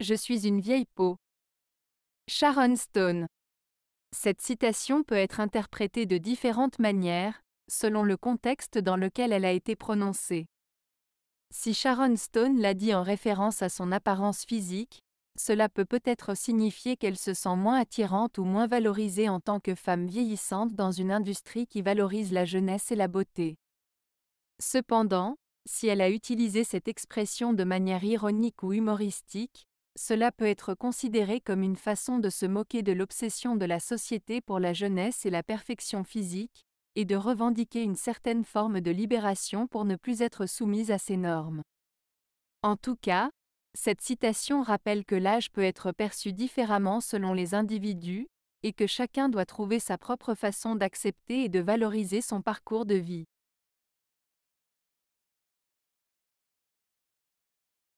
Je suis une vieille peau. Sharon Stone. Cette citation peut être interprétée de différentes manières, selon le contexte dans lequel elle a été prononcée. Si Sharon Stone l'a dit en référence à son apparence physique, cela peut peut-être signifier qu'elle se sent moins attirante ou moins valorisée en tant que femme vieillissante dans une industrie qui valorise la jeunesse et la beauté. Cependant, si elle a utilisé cette expression de manière ironique ou humoristique, cela peut être considéré comme une façon de se moquer de l'obsession de la société pour la jeunesse et la perfection physique, et de revendiquer une certaine forme de libération pour ne plus être soumise à ces normes. En tout cas, cette citation rappelle que l'âge peut être perçu différemment selon les individus, et que chacun doit trouver sa propre façon d'accepter et de valoriser son parcours de vie.